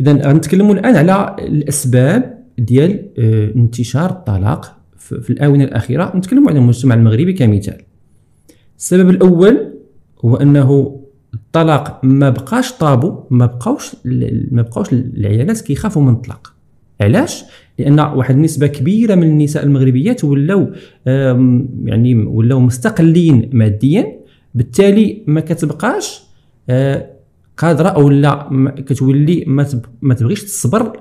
اذا غنتكلموا الان على الاسباب ديال آه، انتشار الطلاق في الاونه الاخيره نتكلموا على المجتمع المغربي كمثال السبب الاول هو انه الطلاق ما بقاش طابو ما بقاوش ما بقاوش العيالات كيخافوا من الطلاق علاش لان واحد النسبه كبيره من النساء المغربيات ولاو يعني ولاو مستقلين ماديا بالتالي ما كتبقاش آه، قادره او لا كتولي ما, ما تبغيش تصبر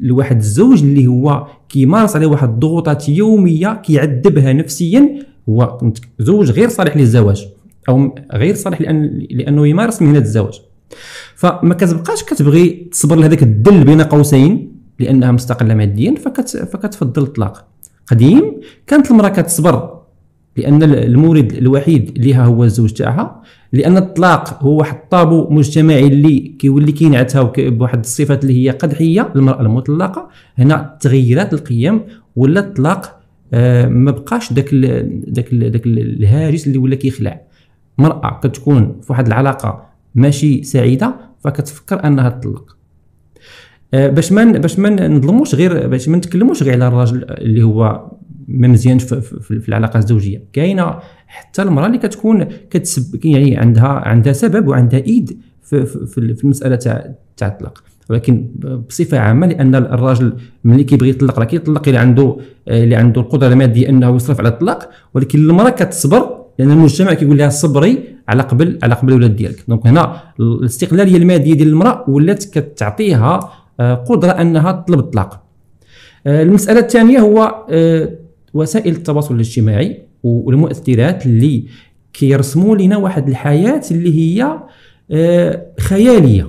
لواحد الزوج اللي هو كيمارس عليه واحد الضغوطات يوميه كيعذبها نفسيا هو زوج غير صالح للزواج او غير صالح لأن لانه يمارس مهنه الزواج فما كتبقاش كتبغي تصبر لهذاك الدل بين قوسين لانها مستقله ماديا فكت فكتفضل الطلاق قديم كانت المراه كتصبر لان المورد الوحيد ليها هو الزوج تاعها لان الطلاق هو واحد الطابو مجتمعي اللي كيولي كينعتها بواحد الصفات اللي هي قدحيه المراه المطلقه هنا تغيرات القيم ولا الطلاق آه ما بقاش داك الـ داك الـ داك الهاجس اللي ولا كيخلع مراه كتكون في واحد العلاقه ماشي سعيده فكتفكر انها تطلق آه باش ما باش ما نظلموش غير باش ما نتكلموش غير على الراجل اللي هو ما مزيانش في, في, في العلاقه الزوجيه كاينه حتى المراه اللي كتكون كتسب يعني عندها عندها سبب وعندها ايد في, في, في المساله تاع تاع الطلاق ولكن بصفه عامه لان الراجل ملي كيبغي يطلق راه كيطلق اللي عنده اللي عنده القدره الماديه انه يصرف على الطلاق ولكن المراه كتصبر لان المجتمع كيقول لها صبري على قبل على قبل الولاد ديالك دونك هنا الاستقلاليه الماديه ديال المراه ولات كتعطيها آه، قدره انها تطلب الطلاق آه، المساله الثانيه هو آه، وسائل التواصل الاجتماعي والمؤثرات اللي كيرسموا لنا واحد الحياه اللي هي آه، خياليه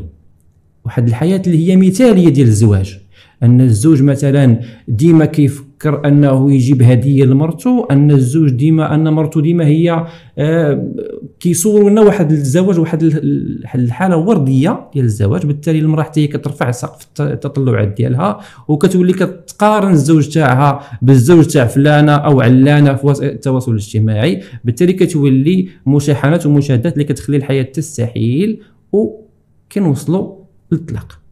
واحد الحياه اللي هي مثاليه ديال الزواج ان الزوج مثلا ديما كيفكر انه يجيب هديه لمرته ان الزوج ديما ان مرته ديما هي آه، كيصوروا لنا واحد الزواج واحد الحاله ورديه ديال الزواج بالتالي المراه حتى هي كترفع سقف التطلعات ديالها وكتولي كتقارن الزوج تاعها بالزوج تاع فلانه او علانه في التواصل الاجتماعي بالتالي كتولي مشاحنات ومشاهدات اللي كتخلي الحياه تستحيل وكنوصلوا للطلاق